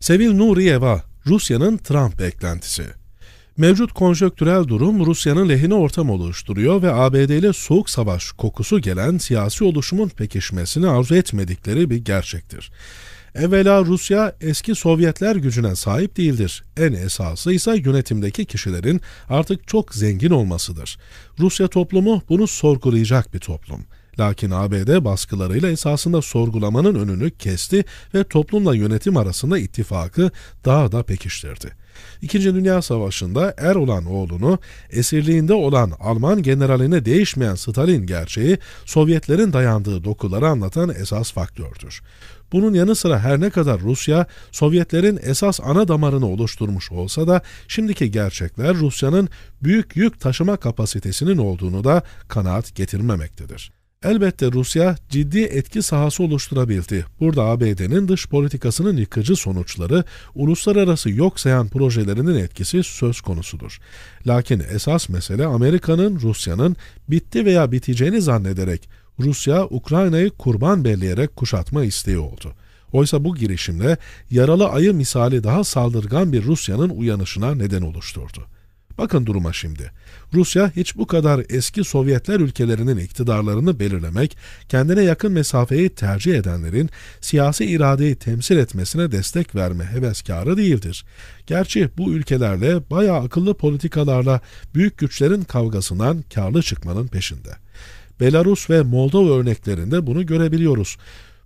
Sevil Nuriyeva, Rusya'nın Trump beklentisi. Mevcut konjöktürel durum Rusya'nın lehine ortam oluşturuyor ve ABD ile soğuk savaş kokusu gelen siyasi oluşumun pekişmesini arzu etmedikleri bir gerçektir. Evvela Rusya eski Sovyetler gücüne sahip değildir. En esası ise yönetimdeki kişilerin artık çok zengin olmasıdır. Rusya toplumu bunu sorgulayacak bir toplum. Lakin ABD baskılarıyla esasında sorgulamanın önünü kesti ve toplumla yönetim arasında ittifakı daha da pekiştirdi. İkinci Dünya Savaşı'nda er olan oğlunu esirliğinde olan Alman generaline değişmeyen Stalin gerçeği Sovyetlerin dayandığı dokuları anlatan esas faktördür. Bunun yanı sıra her ne kadar Rusya Sovyetlerin esas ana damarını oluşturmuş olsa da şimdiki gerçekler Rusya'nın büyük yük taşıma kapasitesinin olduğunu da kanaat getirmemektedir. Elbette Rusya ciddi etki sahası oluşturabildi. Burada ABD'nin dış politikasının yıkıcı sonuçları, uluslararası yok sayan projelerinin etkisi söz konusudur. Lakin esas mesele Amerika'nın Rusya'nın bitti veya biteceğini zannederek Rusya Ukrayna'yı kurban belleyerek kuşatma isteği oldu. Oysa bu girişimle yaralı ayı misali daha saldırgan bir Rusya'nın uyanışına neden oluşturdu. Bakın duruma şimdi. Rusya hiç bu kadar eski Sovyetler ülkelerinin iktidarlarını belirlemek, kendine yakın mesafeyi tercih edenlerin siyasi iradeyi temsil etmesine destek verme heveskarı değildir. Gerçi bu ülkelerle bayağı akıllı politikalarla büyük güçlerin kavgasından karlı çıkmanın peşinde. Belarus ve Moldova örneklerinde bunu görebiliyoruz.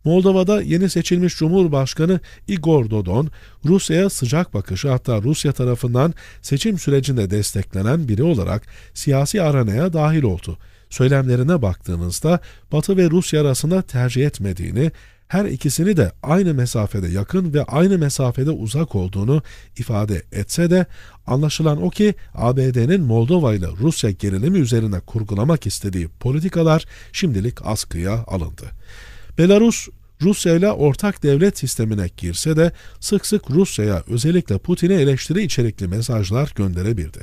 Moldova'da yeni seçilmiş Cumhurbaşkanı Igor Dodon, Rusya'ya sıcak bakışı hatta Rusya tarafından seçim sürecinde desteklenen biri olarak siyasi aranaya dahil oldu. Söylemlerine baktığınızda Batı ve Rusya arasında tercih etmediğini, her ikisini de aynı mesafede yakın ve aynı mesafede uzak olduğunu ifade etse de anlaşılan o ki ABD'nin Moldova ile Rusya gerilimi üzerine kurgulamak istediği politikalar şimdilik askıya alındı. Belarus Rusya ile ortak devlet sistemine girse de sık sık Rusya'ya özellikle Putin'e eleştiri içerikli mesajlar gönderebildi.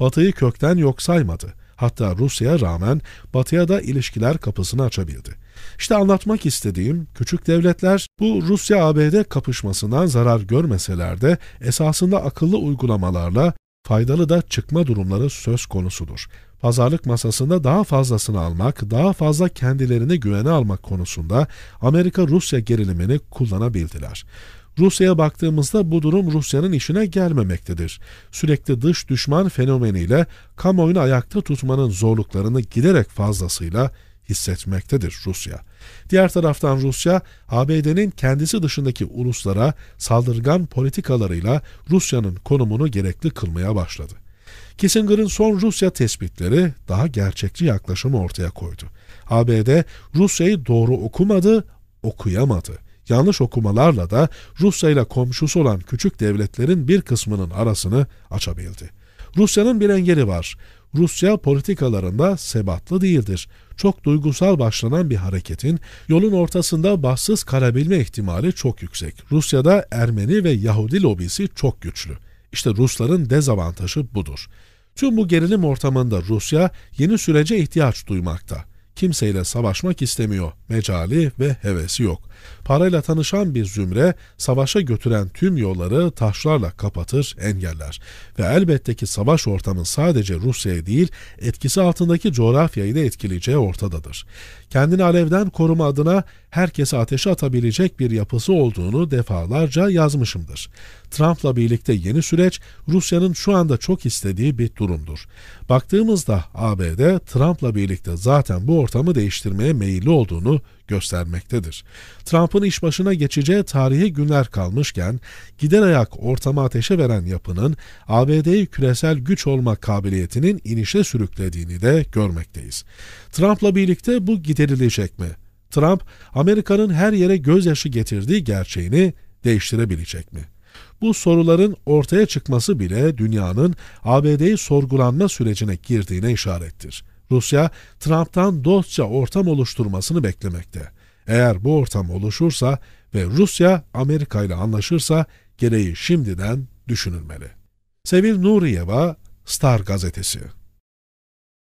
Batı'yı kökten yok saymadı. Hatta Rusya'ya rağmen Batı'ya da ilişkiler kapısını açabildi. İşte anlatmak istediğim küçük devletler bu Rusya-ABD kapışmasından zarar görmeseler de esasında akıllı uygulamalarla faydalı da çıkma durumları söz konusudur. Pazarlık masasında daha fazlasını almak, daha fazla kendilerini güvene almak konusunda Amerika-Rusya gerilimini kullanabildiler. Rusya'ya baktığımızda bu durum Rusya'nın işine gelmemektedir. Sürekli dış düşman fenomeniyle kamuoyunu ayakta tutmanın zorluklarını giderek fazlasıyla hissetmektedir Rusya. Diğer taraftan Rusya, ABD'nin kendisi dışındaki uluslara saldırgan politikalarıyla Rusya'nın konumunu gerekli kılmaya başladı. Kissinger'ın son Rusya tespitleri daha gerçekçi yaklaşımı ortaya koydu. ABD Rusya'yı doğru okumadı, okuyamadı. Yanlış okumalarla da Rusya ile komşusu olan küçük devletlerin bir kısmının arasını açabildi. Rusya'nın bir engeli var. Rusya politikalarında sebatlı değildir. Çok duygusal başlanan bir hareketin yolun ortasında bahtsız kalabilme ihtimali çok yüksek. Rusya'da Ermeni ve Yahudi lobisi çok güçlü. İşte Rusların dezavantajı budur. Tüm bu gerilim ortamında Rusya yeni sürece ihtiyaç duymakta kimseyle savaşmak istemiyor, mecali ve hevesi yok. Parayla tanışan bir zümre savaşa götüren tüm yolları taşlarla kapatır, engeller. Ve elbette ki savaş ortamı sadece Rusya'yı değil, etkisi altındaki coğrafyayı da etkileyeceği ortadadır. Kendini alevden koruma adına herkese ateşe atabilecek bir yapısı olduğunu defalarca yazmışımdır. Trump'la birlikte yeni süreç Rusya'nın şu anda çok istediği bir durumdur. Baktığımızda ABD Trump'la birlikte zaten bu ortamı değiştirmeye meyilli olduğunu göstermektedir. Trump'ın iş başına geçeceği tarihi günler kalmışken gider ayak ortama ateşe veren yapının ABD'yi küresel güç olma kabiliyetinin inişe sürüklediğini de görmekteyiz. Trump'la birlikte bu giderilecek mi? Trump Amerika'nın her yere gözyaşı getirdiği gerçeğini değiştirebilecek mi? Bu soruların ortaya çıkması bile dünyanın ABD'yi sorgulanma sürecine girdiğine işarettir. Rusya, Trump'tan dostça ortam oluşturmasını beklemekte. Eğer bu ortam oluşursa ve Rusya Amerika ile anlaşırsa gereği şimdiden düşünülmeli. Sevil Nuriyeva, Star Gazetesi